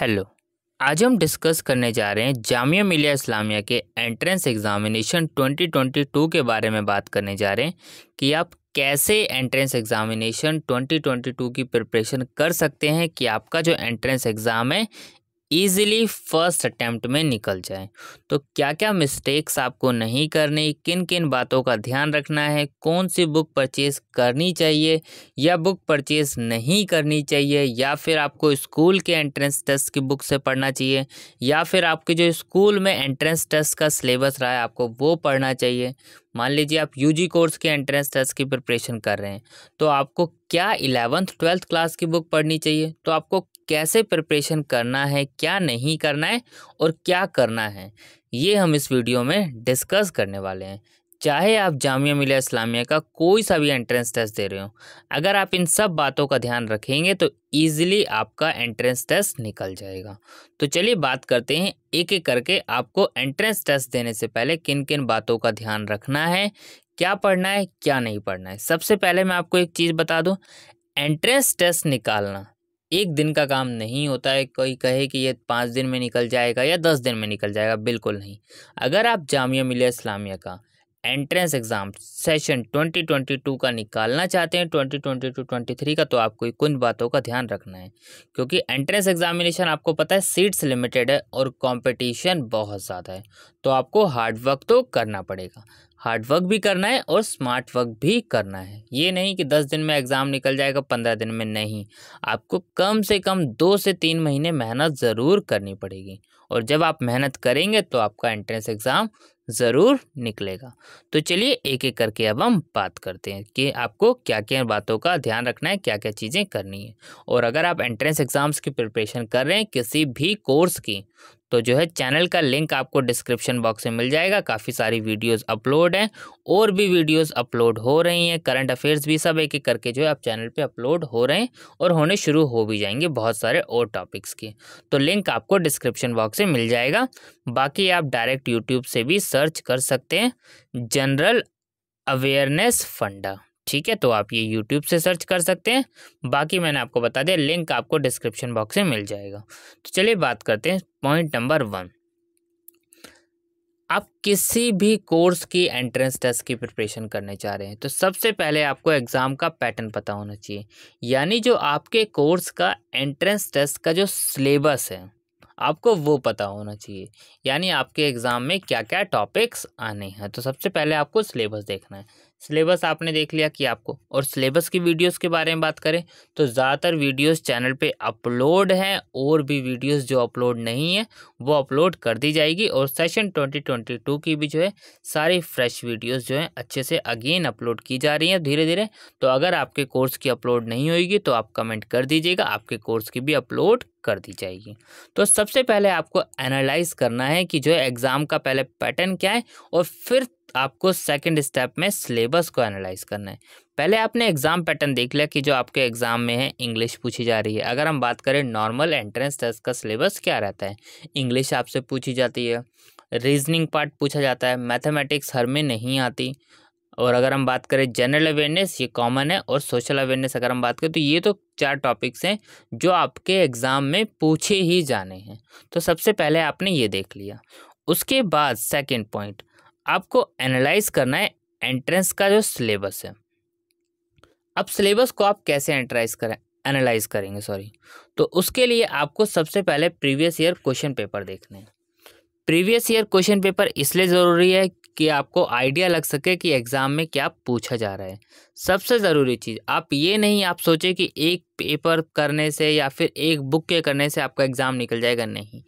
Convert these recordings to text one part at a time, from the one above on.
hello आज हम discuss करने जा रहे हैं जामिया मिलिया इस्लामिया के एंट्रेंस एग्ज़ामिनेशन 2022 के बारे में बात करने जा रहे हैं कि आप कैसे एंट्रेंस एग्ज़ामिनेशन 2022 की प्रिपरेशन कर सकते हैं कि आपका जो एंट्रेंस एग्ज़ाम है ईजिली फर्स्ट अटैम्प्ट में निकल जाए तो क्या क्या मिस्टेक्स आपको नहीं करनी किन किन बातों का ध्यान रखना है कौन सी बुक परचेज करनी चाहिए या बुक परचेज नहीं करनी चाहिए या फिर आपको स्कूल के एंट्रेंस टेस्ट की बुक से पढ़ना चाहिए या फिर आपके जो स्कूल में एंट्रेंस टेस्ट का सिलेबस रहा है आपको वो पढ़ना चाहिए मान लीजिए आप जी कोर्स के एंट्रेंस टेस्ट की प्रिपरेशन कर रहे हैं तो आपको क्या इलेवंथ ट्वेल्थ क्लास की बुक पढ़नी चाहिए तो आपको कैसे प्रिपरेशन करना है क्या नहीं करना है और क्या करना है ये हम इस वीडियो में डिस्कस करने वाले हैं चाहे आप जामिया मिल्ह इस्लामिया का कोई सा भी एंट्रेंस टेस्ट दे रहे हो अगर आप इन सब बातों का ध्यान रखेंगे तो ईजिली आपका एंट्रेंस टेस्ट निकल जाएगा तो चलिए बात करते हैं एक एक करके आपको एंट्रेंस टेस्ट देने से पहले किन किन बातों का ध्यान रखना है क्या पढ़ना है क्या नहीं पढ़ना है सबसे पहले मैं आपको एक चीज़ बता दूँ एंट्रेंस टेस्ट निकालना एक दिन का काम नहीं होता है कोई कहे कि ये पाँच दिन में निकल जाएगा या दस दिन में निकल जाएगा बिल्कुल नहीं अगर आप जामिया मिलिया इस्लामिया का एंट्रेंस एग्ज़ाम सेशन 2022 का निकालना चाहते हैं 2022 टू 23 का तो आपको कुछ बातों का ध्यान रखना है क्योंकि एंट्रेंस एग्जामिनेशन आपको पता है सीट्स लिमिटेड है और कंपटीशन बहुत ज़्यादा है तो आपको हार्ड वर्क तो करना पड़ेगा हार्ड वर्क भी करना है और स्मार्ट वर्क भी करना है ये नहीं कि दस दिन में एग्ज़ाम निकल जाएगा पंद्रह दिन में नहीं आपको कम से कम दो से तीन महीने मेहनत ज़रूर करनी पड़ेगी और जब आप मेहनत करेंगे तो आपका एंट्रेंस एग्ज़ाम ज़रूर निकलेगा तो चलिए एक एक करके अब हम बात करते हैं कि आपको क्या क्या बातों का ध्यान रखना है क्या क्या चीज़ें करनी है और अगर आप एंट्रेंस एग्ज़ाम्स की प्रिपरेशन कर रहे हैं किसी भी कोर्स की तो जो है चैनल का लिंक आपको डिस्क्रिप्शन बॉक्स में मिल जाएगा काफ़ी सारी वीडियोस अपलोड हैं और भी वीडियोस अपलोड हो रही हैं करंट अफेयर्स भी सब एक एक करके जो है आप चैनल पे अपलोड हो रहे हैं और होने शुरू हो भी जाएंगे बहुत सारे और टॉपिक्स के तो लिंक आपको डिस्क्रिप्शन बॉक्स में मिल जाएगा बाकी आप डायरेक्ट यूट्यूब से भी सर्च कर सकते हैं जनरल अवेयरनेस फंडा ठीक है तो आप ये यूट्यूब से सर्च कर सकते हैं बाकी मैंने आपको बता दिया लिंक आपको डिस्क्रिप्शन बॉक्स में मिल जाएगा तो चलिए बात करते हैं पॉइंट नंबर वन आप किसी भी कोर्स की एंट्रेंस टेस्ट की प्रिपरेशन करने चाह रहे हैं तो सबसे पहले आपको एग्ज़ाम का पैटर्न पता होना चाहिए यानी जो आपके कोर्स का एंट्रेंस टेस्ट का जो सिलेबस है आपको वो पता होना चाहिए यानी आपके एग्ज़ाम में क्या क्या टॉपिक्स आने हैं तो सबसे पहले आपको सिलेबस देखना है सिलेबस आपने देख लिया कि आपको और सिलेबस की वीडियोस के बारे में बात करें तो ज़्यादातर वीडियोस चैनल पे अपलोड हैं और भी वीडियोस जो अपलोड नहीं है वो अपलोड कर दी जाएगी और सेशन 2022 की भी जो है सारी फ्रेश वीडियोस जो हैं अच्छे से अगेन अपलोड की जा रही हैं धीरे धीरे तो अगर आपके कोर्स की अपलोड नहीं होगी तो आप कमेंट कर दीजिएगा आपके कोर्स की भी अपलोड कर दी जाएगी तो सबसे पहले आपको एनालाइज करना है कि जो है एग्ज़ाम का पहले पैटर्न क्या है और फिर आपको सेकंड स्टेप में सिलेबस को एनालाइज करना है पहले आपने एग्ज़ाम पैटर्न देख लिया कि जो आपके एग्ज़ाम में है इंग्लिश पूछी जा रही है अगर हम बात करें नॉर्मल एंट्रेंस टेस्ट का सिलेबस क्या रहता है इंग्लिश आपसे पूछी जाती है रीजनिंग पार्ट पूछा जाता है मैथमेटिक्स हर में नहीं आती और अगर हम बात करें जनरल अवेयरनेस ये कॉमन है और सोशल अवेयरनेस अगर हम बात करें तो ये तो चार टॉपिक्स हैं जो आपके एग्ज़ाम में पूछे ही जाने हैं तो सबसे पहले आपने ये देख लिया उसके बाद सेकंड पॉइंट आपको एनालाइज करना है एंट्रेंस का जो सिलेबस है अब सिलेबस को आप कैसे एंट्राइज करें एनालाइज करेंगे सॉरी तो उसके लिए आपको सबसे पहले प्रीवियस ईयर क्वेश्चन पेपर देखने हैं प्रीवियस ईयर क्वेश्चन पेपर इसलिए ज़रूरी है कि आपको आइडिया लग सके कि एग्ज़ाम में क्या पूछा जा रहा है सबसे ज़रूरी चीज़ आप ये नहीं आप सोचें कि एक पेपर करने से या फिर एक बुक के करने से आपका एग्ज़ाम निकल जाएगा नहीं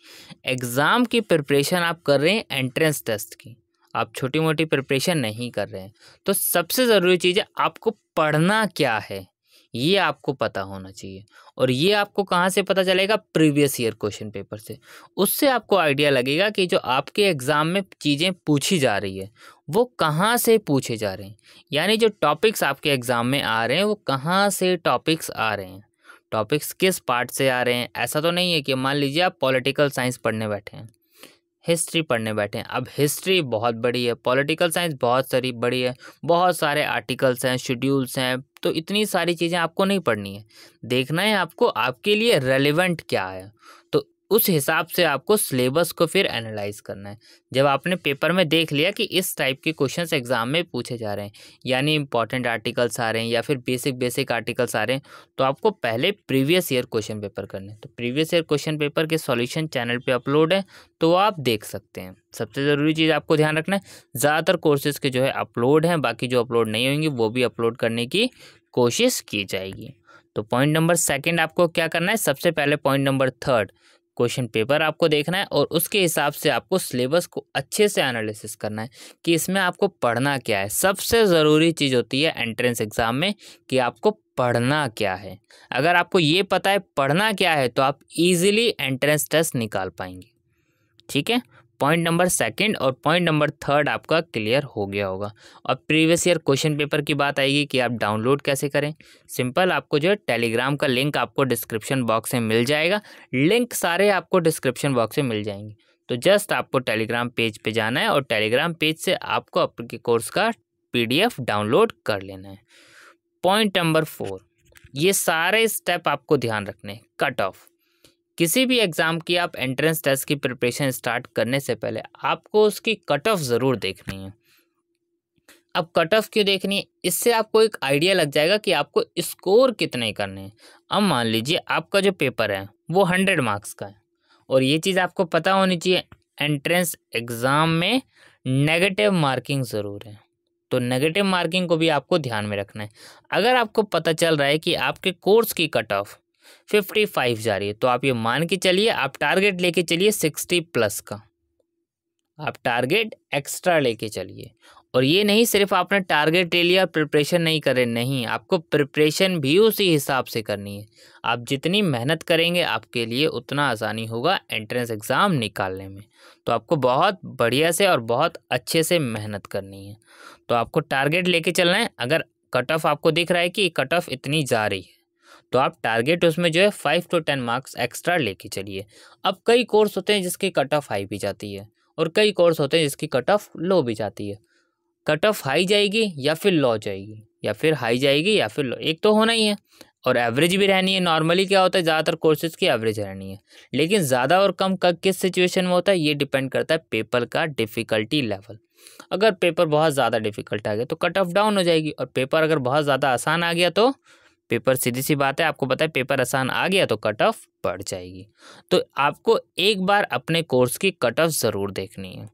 एग्ज़ाम की प्रिपरेशन आप कर रहे हैं एंट्रेंस टेस्ट की आप छोटी मोटी प्रिपरेशन नहीं कर रहे हैं तो सबसे ज़रूरी चीज़ है आपको पढ़ना क्या है ये आपको पता होना चाहिए और ये आपको कहाँ से पता चलेगा प्रीवियस ईयर क्वेश्चन पेपर से उससे आपको आइडिया लगेगा कि जो आपके एग्ज़ाम में चीज़ें पूछी जा रही है वो कहाँ से पूछे जा रहे हैं यानी जो टॉपिक्स आपके एग्ज़ाम में आ रहे हैं वो कहाँ से टॉपिक्स आ रहे हैं टॉपिक्स किस पार्ट से आ रहे हैं ऐसा तो नहीं है कि मान लीजिए आप पॉलिटिकल साइंस पढ़ने बैठे हैं हिस्ट्री पढ़ने बैठे हैं अब हिस्ट्री बहुत बड़ी है पॉलिटिकल साइंस बहुत सारी बड़ी है बहुत सारे आर्टिकल्स हैं शेड्यूल्स हैं तो इतनी सारी चीज़ें आपको नहीं पढ़नी है देखना है आपको आपके लिए रेलिवेंट क्या है तो उस हिसाब से आपको सिलेबस को फिर एनालाइज करना है जब आपने पेपर में देख लिया कि इस टाइप के क्वेश्चंस एग्जाम में पूछे जा रहे हैं यानी इंपॉर्टेंट आर्टिकल्स आ रहे हैं या फिर बेसिक बेसिक आर्टिकल्स आ रहे हैं तो आपको पहले प्रीवियस ईयर क्वेश्चन पेपर करने तो प्रीवियस ईयर क्वेश्चन पेपर के सॉल्यूशन चैनल पर अपलोड है तो आप देख सकते हैं सबसे ज़रूरी चीज़ आपको ध्यान रखना है ज़्यादातर कोर्सेज़ के जो है अपलोड हैं बाकी जो अपलोड नहीं होंगी वो भी अपलोड करने की कोशिश की जाएगी तो पॉइंट नंबर सेकेंड आपको क्या करना है सबसे पहले point number third question paper आपको देखना है और उसके हिसाब से आपको सिलेबस को अच्छे से एनालिसिस करना है कि इसमें आपको पढ़ना क्या है सबसे ज़रूरी चीज़ होती है एंट्रेंस एग्ज़ाम में कि आपको पढ़ना क्या है अगर आपको ये पता है पढ़ना क्या है तो आप इजीली एंट्रेंस टेस्ट निकाल पाएंगे ठीक है पॉइंट नंबर सेकंड और पॉइंट नंबर थर्ड आपका क्लियर हो गया होगा अब प्रीवियस ईयर क्वेश्चन पेपर की बात आएगी कि आप डाउनलोड कैसे करें सिंपल आपको जो है टेलीग्राम का लिंक आपको डिस्क्रिप्शन बॉक्स में मिल जाएगा लिंक सारे आपको डिस्क्रिप्शन बॉक्स में मिल जाएंगे तो जस्ट आपको टेलीग्राम पेज पे जाना है और टेलीग्राम पेज से आपको अपने कोर्स का पीडीएफ डाउनलोड कर लेना है पॉइंट नंबर फोर ये सारे स्टेप आपको ध्यान रखने हैं कट ऑफ किसी भी एग्ज़ाम की आप एंट्रेंस टेस्ट की प्रिपरेशन स्टार्ट करने से पहले आपको उसकी कट ऑफ ज़रूर देखनी है अब कट ऑफ क्यों देखनी है इससे आपको एक आइडिया लग जाएगा कि आपको स्कोर कितने करने हैं अब मान लीजिए आपका जो पेपर है वो हंड्रेड मार्क्स का है और ये चीज़ आपको पता होनी चाहिए एंट्रेंस एग्ज़ाम में नेगेटिव मार्किंग ज़रूर है तो नेगेटिव मार्किंग को भी आपको ध्यान में रखना है अगर आपको पता चल रहा है कि आपके कोर्स की कट ऑफ फिफ्टी फाइव जा रही है तो आप ये मान के चलिए आप टारगेट लेके चलिए सिक्सटी प्लस का आप टारगेट एक्स्ट्रा लेके चलिए और ये नहीं सिर्फ आपने टारगेट ले लिया प्रिपरेशन नहीं करें नहीं आपको प्रिपरेशन भी उसी हिसाब से करनी है आप जितनी मेहनत करेंगे आपके लिए उतना आसानी होगा एंट्रेंस एग्ज़ाम निकालने में तो आपको बहुत बढ़िया से और बहुत अच्छे से मेहनत करनी है तो आपको टारगेट लेके चलना है अगर कट ऑफ आपको दिख रहा है कि कट ऑफ इतनी जा रही है तो आप टारगेट उसमें जो है five to ten marks extra लेके चलिए अब कई कोर्स होते हैं जिसकी कट ऑफ हाई भी जाती है और कई कोर्स होते हैं जिसकी कट ऑफ लो भी जाती है कट ऑफ हाई जाएगी या फिर लो जाएगी या फिर हाई जाएगी या फिर लो एक तो होना ही है और एवरेज भी रहनी है नॉर्मली क्या होता है ज़्यादातर कोर्सेज की एवरेज रहनी है लेकिन ज़्यादा और कम का किस सिचुएशन में होता है ये डिपेंड करता है पेपर का डिफ़िकल्टी लेवल अगर पेपर बहुत ज़्यादा डिफ़िकल्ट आ गया तो कट ऑफ डाउन हो जाएगी और पेपर अगर बहुत ज़्यादा आसान आ गया तो पेपर सीधी सी बात है आपको पता है पेपर आसान आ गया तो कट ऑफ बढ़ जाएगी तो आपको एक बार अपने कोर्स की कट ऑफ ज़रूर देखनी है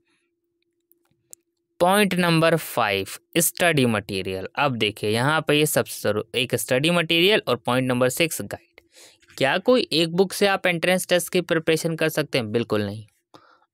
point number five study material अब देखिए यहाँ पर ये सबसे जरूर एक स्टडी मटेरियल और पॉइंट नंबर सिक्स गाइड क्या कोई एक बुक से आप एंट्रेंस टेस्ट की प्रिपरेशन कर सकते हैं बिल्कुल नहीं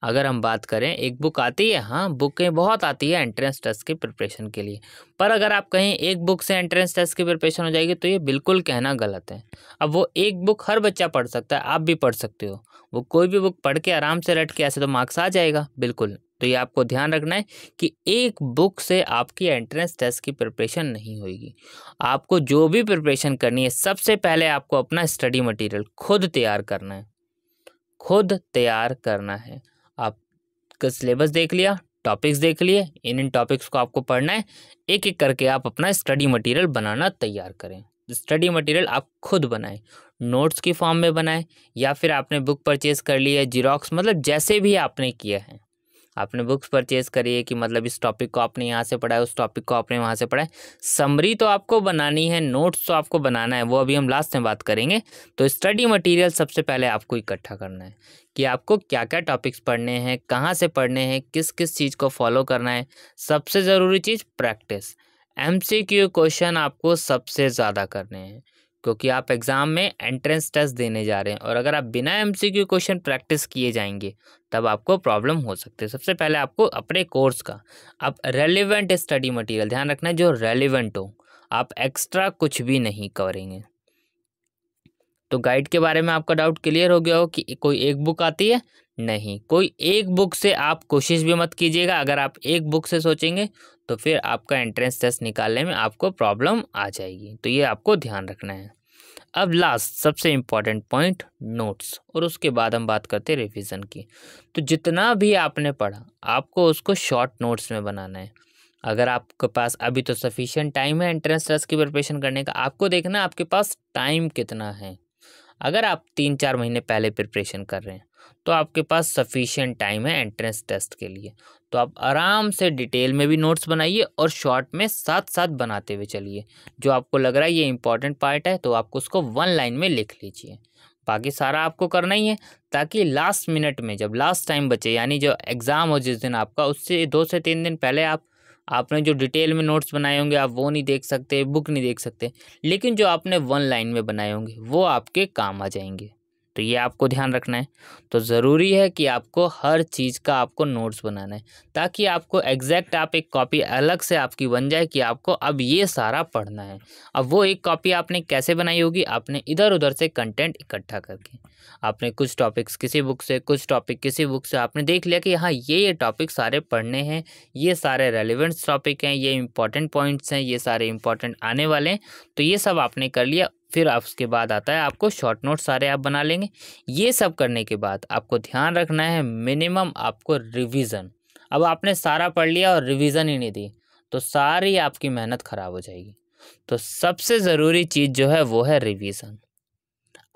अगर हम बात करें एक बुक आती है हाँ बुकें बहुत आती है एंट्रेंस टेस्ट की प्रिपरेशन के लिए पर अगर आप कहें एक बुक से एंट्रेंस टेस्ट की प्रिपरेशन हो जाएगी तो ये बिल्कुल कहना गलत है अब वो एक बुक हर बच्चा पढ़ सकता है आप भी पढ़ सकते हो वो कोई भी बुक पढ़ के आराम से रट के ऐसे तो मार्क्स आ जाएगा बिल्कुल तो ये आपको ध्यान रखना है कि एक बुक से आपकी एंट्रेंस टेस्ट की प्रिपरेशन नहीं होगी आपको जो भी प्रिपरेशन करनी है सबसे पहले आपको अपना स्टडी मटेरियल खुद तैयार करना है खुद तैयार करना है आपका सिलेबस देख लिया टॉपिक्स देख लिए इन इन टॉपिक्स को आपको पढ़ना है एक एक करके आप अपना स्टडी मटेरियल बनाना तैयार करें स्टडी मटेरियल आप खुद बनाएं नोट्स की फॉर्म में बनाएं या फिर आपने बुक परचेज कर ली है जीरोक्स मतलब जैसे भी आपने किया है आपने बुक्स परचेज करी है कि मतलब इस टॉपिक को आपने यहाँ से पढ़ा है उस टॉपिक को आपने वहाँ से पढ़ा है समरी तो आपको बनानी है नोट्स तो आपको बनाना है वो अभी हम लास्ट में बात करेंगे तो स्टडी मटेरियल सबसे पहले आपको इकट्ठा करना है कि आपको क्या क्या टॉपिक्स पढ़ने हैं कहाँ से पढ़ने हैं किस किस चीज़ को फॉलो करना है सबसे ज़रूरी चीज़ प्रैक्टिस एम क्वेश्चन आपको सबसे ज़्यादा करने हैं क्योंकि आप एग्ज़ाम में एंट्रेंस टेस्ट देने जा रहे हैं और अगर आप बिना क्यू क्वेश्चन प्रैक्टिस किए जाएंगे तब आपको प्रॉब्लम हो सकती है सबसे पहले आपको अपने कोर्स का आप रेलिवेंट स्टडी मटेरियल ध्यान रखना जो रेलिवेंट हो आप एक्स्ट्रा कुछ भी नहीं करेंगे तो गाइड के बारे में आपका डाउट क्लियर हो गया हो कि कोई एक बुक आती है नहीं कोई एक बुक से आप कोशिश भी मत कीजिएगा अगर आप एक बुक से सोचेंगे तो फिर आपका एंट्रेंस टेस्ट निकालने में आपको प्रॉब्लम आ जाएगी तो ये आपको ध्यान रखना है अब लास्ट सबसे इम्पॉर्टेंट पॉइंट नोट्स और उसके बाद हम बात करते हैं रिविज़न की तो जितना भी आपने पढ़ा आपको उसको शॉर्ट नोट्स में बनाना है अगर आपके पास अभी तो सफिशिएंट टाइम है एंट्रेंस टेस्ट की प्रिपरेशन करने का आपको देखना आपके पास टाइम कितना है अगर आप तीन चार महीने पहले प्रिपरेशन कर रहे हैं तो आपके पास सफिशेंट टाइम है एंट्रेंस टेस्ट के लिए तो आप आराम से डिटेल में भी नोट्स बनाइए और शॉर्ट में साथ साथ बनाते हुए चलिए जो आपको लग रहा है ये इंपॉर्टेंट पार्ट है तो आपको उसको वन लाइन में लिख लीजिए बाकी सारा आपको करना ही है ताकि लास्ट मिनट में जब लास्ट टाइम बचे यानी जो एग्ज़ाम हो जिस दिन आपका उससे दो से तीन दिन पहले आप आपने जो डिटेल में नोट्स बनाए होंगे आप वो नहीं देख सकते बुक नहीं देख सकते लेकिन जो आपने वन लाइन में बनाए होंगे वो आपके काम आ जाएंगे तो ये आपको ध्यान रखना है तो ज़रूरी है कि आपको हर चीज़ का आपको नोट्स बनाना है ताकि आपको एग्जैक्ट आप एक कॉपी अलग से आपकी बन जाए कि आपको अब ये सारा पढ़ना है अब वो एक कॉपी आपने कैसे बनाई होगी आपने इधर उधर से कंटेंट इकट्ठा करके आपने कुछ टॉपिक्स किसी बुक से कुछ टॉपिक किसी बुक से आपने देख लिया कि हाँ ये ये टॉपिक सारे पढ़ने हैं ये सारे रेलिवेंट्स टॉपिक हैं ये इंपॉर्टेंट पॉइंट्स हैं ये सारे इंपॉर्टेंट आने वाले हैं तो ये सब आपने कर लिया फिर आप उसके बाद आता है आपको शॉर्ट नोट सारे आप बना लेंगे ये सब करने के बाद आपको ध्यान रखना है मिनिमम आपको रिवीजन अब आपने सारा पढ़ लिया और रिवीजन ही नहीं दी तो सारी आपकी मेहनत ख़राब हो जाएगी तो सबसे ज़रूरी चीज़ जो है वो है रिवीजन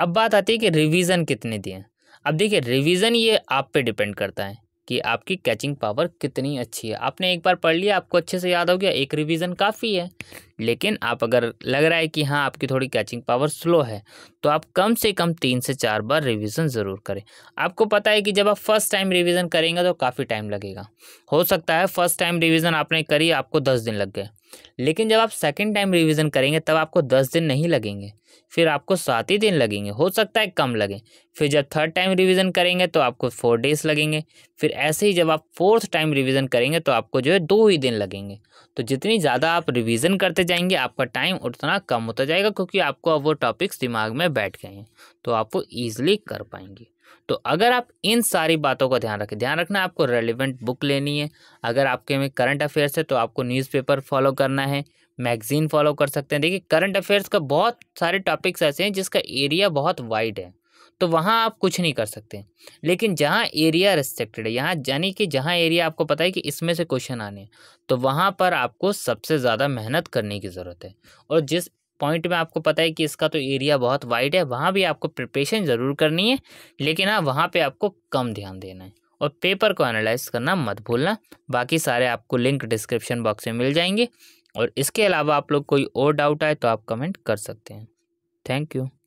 अब बात आती है कि रिवीजन कितने दिए अब देखिए रिवीजन ये आप पे डिपेंड करता है कि आपकी कैचिंग पावर कितनी अच्छी है आपने एक बार पढ़ लिया आपको अच्छे से याद हो गया एक रिवीजन काफ़ी है लेकिन आप अगर लग रहा है कि हाँ आपकी थोड़ी कैचिंग पावर स्लो है तो आप कम से कम तीन से चार बार रिवीजन ज़रूर करें आपको पता है कि जब आप फर्स्ट टाइम रिवीजन करेंगे तो काफ़ी टाइम लगेगा हो सकता है फर्स्ट टाइम रिवीजन आपने करी आपको दस दिन लग गए लेकिन जब आप सेकेंड टाइम रिविज़न करेंगे तब आपको दस दिन नहीं लगेंगे फिर आपको सात ही दिन लगेंगे हो सकता है कम लगे फिर जब थर्ड टाइम रिवीजन करेंगे तो आपको फोर डेज लगेंगे फिर ऐसे ही जब आप फोर्थ टाइम रिवीजन करेंगे तो आपको जो है दो ही दिन लगेंगे तो जितनी ज़्यादा आप रिवीजन करते जाएंगे आपका टाइम उतना कम होता जाएगा क्योंकि आपको अब वो टॉपिक्स दिमाग में बैठ गए हैं तो आप वो ईज़िली कर पाएंगे तो अगर आप इन सारी बातों का ध्यान रखें ध्यान रखना आपको रेलिवेंट बुक लेनी है अगर आपके में करंट अफेयर्स है तो आपको न्यूज़पेपर फॉलो करना है मैगजीन फॉलो कर सकते हैं देखिए करंट अफेयर्स का बहुत सारे टॉपिक्स ऐसे हैं जिसका एरिया बहुत वाइड है तो वहाँ आप कुछ नहीं कर सकते लेकिन जहाँ एरिया रिस्ट्रिक्टेड है यहाँ यानी कि जहाँ एरिया आपको पता है कि इसमें से क्वेश्चन आने तो वहाँ पर आपको सबसे ज़्यादा मेहनत करने की ज़रूरत है और जिस पॉइंट में आपको पता है कि इसका तो एरिया बहुत वाइड है वहाँ भी आपको प्रिपरेशन ज़रूर करनी है लेकिन हाँ वहाँ पर आपको कम ध्यान देना है और पेपर को एनालाइज करना मत भूलना बाकी सारे आपको लिंक डिस्क्रिप्शन बॉक्स में मिल जाएंगे और इसके अलावा आप लोग कोई और डाउट आए तो आप कमेंट कर सकते हैं थैंक यू